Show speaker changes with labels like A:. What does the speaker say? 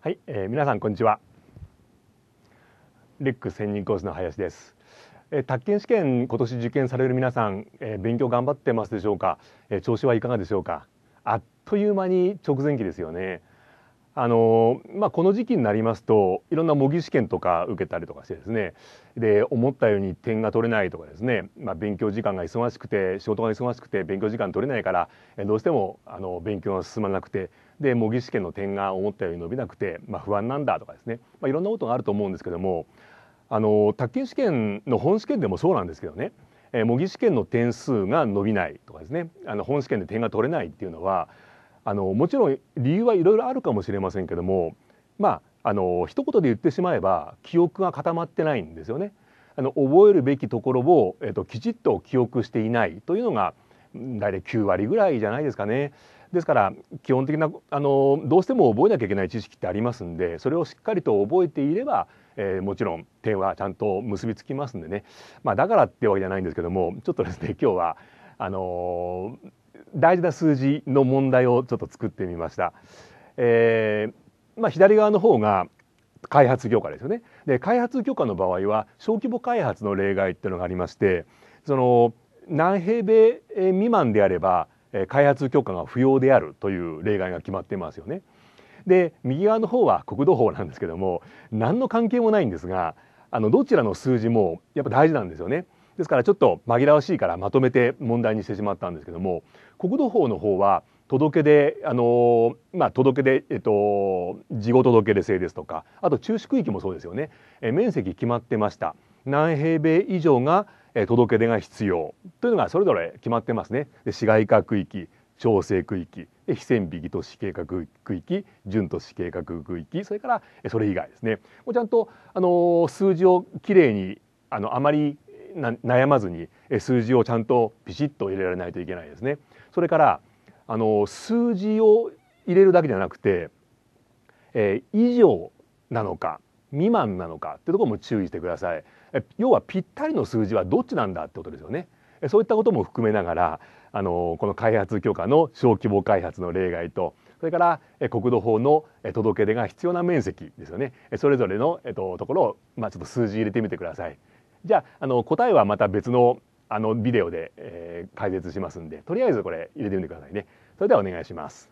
A: はい、えー、皆さんこんにちはレック専任講師の林です、えー、宅建試験今年受験される皆さん、えー、勉強頑張ってますでしょうか、えー、調子はいかがでしょうかあっという間に直前期ですよねあのまあ、この時期になりますといろんな模擬試験とか受けたりとかしてですねで思ったように点が取れないとかですね、まあ、勉強時間が忙しくて仕事が忙しくて勉強時間取れないからどうしてもあの勉強が進まなくてで模擬試験の点が思ったように伸びなくて、まあ、不安なんだとかですね、まあ、いろんなことがあると思うんですけどもあの卓球試験の本試験でもそうなんですけどね、え模擬試験の点数が伸びないとかですねあの本試験で点が取れないっていうのはあのもちろん理由はいろいろあるかもしれませんけどもまああの一言で言ってしまえば記憶が固まってないんですよね。あの覚えるべきところを、えっと、きちっと記憶していないというのが大体9割ぐらいじゃないですかね。ですから基本的なあのどうしても覚えなきゃいけない知識ってありますんでそれをしっかりと覚えていれば、えー、もちろん点はちゃんと結びつきますんでね、まあ、だからってわけじゃないんですけどもちょっとですね今日はあのー、大事な数字の問題をちょっと作ってみました。えー、まあ、左側の方が開発業界ですよねで開発許可の場合は小規模開発の例外っていうのがありましてその何平米未満であれば開発許可が不要であるという例外が決まってますよね。で右側の方は国土法なんですけども何の関係もないんですがあのどちらの数字もやっぱ大事なんですよね。ですからちょっと紛らわしいからまとめて問題にしてしまったんですけども国土法の方は届け出、あのまあ、届け出、えっと、事後届出制ですとかあと中止区域もそうですよね、え面積決まってました何平米以上が、え届け出が必要というのがそれぞれ決まってますねで市街化区域調整区域で、非線引き都市計画区域準都市計画区域それからそれ以外ですねもうちゃんと、あの数字をきれいにあのあまりな悩まずに数字をちゃんとビシッと入れられないといけないですね。それからあの数字を入れるだけじゃなくて、えー、以上なのか未満なのかってところも注意してください。え要はぴったりの数字はどっちなんだってことですよね。そういったことも含めながらあのこの開発許可の小規模開発の例外とそれから国土法の届出が必要な面積ですよねそれぞれの、えっと、ところを、まあ、ちょっと数字入れてみてください。じゃああの答えはまた別のあのビデオで、えー、解説しますんでとりあえずこれ入れてみてくださいねそれではお願いします